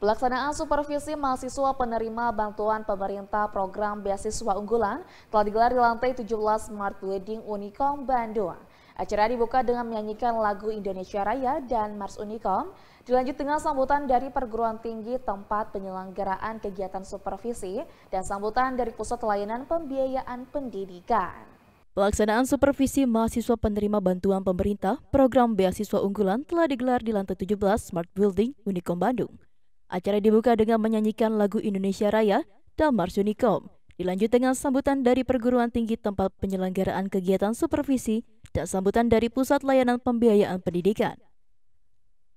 Pelaksanaan supervisi mahasiswa penerima bantuan pemerintah program beasiswa unggulan telah digelar di lantai 17 Smart Building Unicom Bandung. Acara dibuka dengan menyanyikan lagu Indonesia Raya dan Mars Unicom, dilanjut dengan sambutan dari perguruan tinggi tempat penyelenggaraan kegiatan supervisi dan sambutan dari Pusat Layanan Pembiayaan Pendidikan. Pelaksanaan supervisi mahasiswa penerima bantuan pemerintah program beasiswa unggulan telah digelar di lantai 17 Smart Building Unicom Bandung. Acara dibuka dengan menyanyikan lagu Indonesia Raya dan Marsunikom. Dilanjut dengan sambutan dari perguruan tinggi tempat penyelenggaraan kegiatan supervisi dan sambutan dari Pusat Layanan Pembiayaan Pendidikan.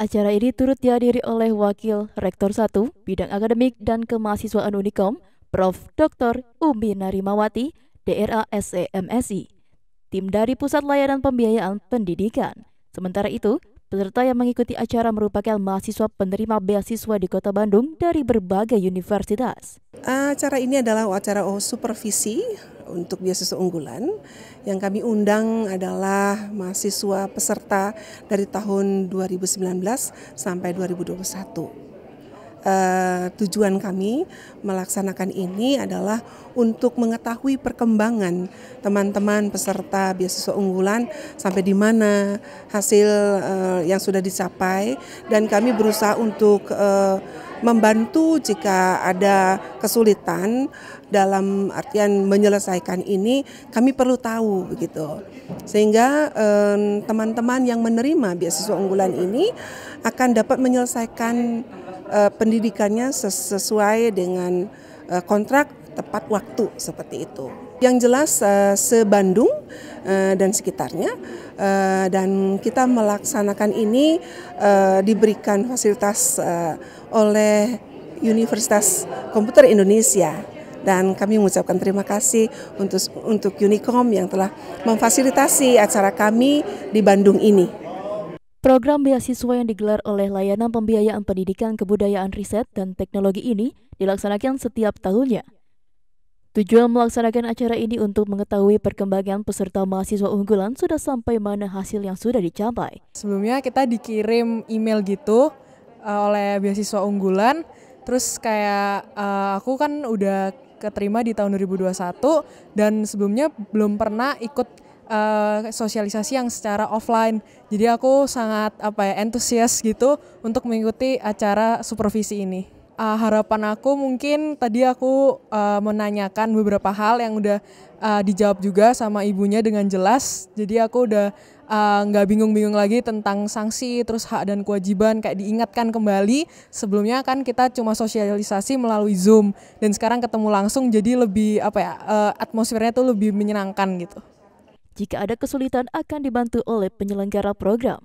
Acara ini turut dihadiri oleh Wakil Rektor 1 Bidang Akademik dan Kemahasiswaan Unikom, Prof. Dr. Umi Narimawati, DRA SEMSI, tim dari Pusat Layanan Pembiayaan Pendidikan. Sementara itu, Peserta yang mengikuti acara merupakan mahasiswa penerima beasiswa di Kota Bandung dari berbagai universitas. Acara ini adalah acara oh, supervisi untuk beasiswa unggulan. Yang kami undang adalah mahasiswa peserta dari tahun 2019 sampai 2021. Eh, tujuan kami melaksanakan ini adalah untuk mengetahui perkembangan teman-teman peserta beasiswa unggulan sampai di mana hasil uh, yang sudah dicapai dan kami berusaha untuk uh, membantu jika ada kesulitan dalam artian menyelesaikan ini kami perlu tahu begitu sehingga teman-teman eh, yang menerima beasiswa unggulan ini akan dapat menyelesaikan uh, pendidikannya ses sesuai dengan uh, kontrak tepat waktu seperti itu. Yang jelas uh, se-Bandung uh, dan sekitarnya uh, dan kita melaksanakan ini uh, diberikan fasilitas uh, oleh Universitas Komputer Indonesia dan kami mengucapkan terima kasih untuk untuk Unicom yang telah memfasilitasi acara kami di Bandung ini. Program beasiswa yang digelar oleh Layanan Pembiayaan Pendidikan Kebudayaan Riset dan Teknologi ini dilaksanakan setiap tahunnya. Tujuan melaksanakan acara ini untuk mengetahui perkembangan peserta mahasiswa unggulan sudah sampai mana hasil yang sudah dicapai. Sebelumnya kita dikirim email gitu eh, oleh beasiswa unggulan, terus kayak eh, aku kan udah keterima di tahun 2021 dan sebelumnya belum pernah ikut uh, sosialisasi yang secara offline. Jadi aku sangat apa ya antusias gitu untuk mengikuti acara supervisi ini. Uh, harapan aku mungkin tadi aku uh, menanyakan beberapa hal yang udah uh, dijawab juga sama ibunya dengan jelas. Jadi aku udah nggak uh, bingung-bingung lagi tentang sanksi terus hak dan kewajiban kayak diingatkan kembali sebelumnya kan kita cuma sosialisasi melalui zoom dan sekarang ketemu langsung jadi lebih apa ya uh, atmosfernya tuh lebih menyenangkan gitu. Jika ada kesulitan akan dibantu oleh penyelenggara program.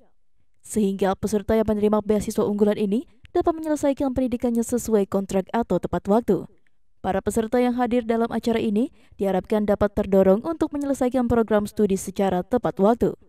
Sehingga peserta yang menerima beasiswa unggulan ini dapat menyelesaikan pendidikannya sesuai kontrak atau tepat waktu. Para peserta yang hadir dalam acara ini diharapkan dapat terdorong untuk menyelesaikan program studi secara tepat waktu.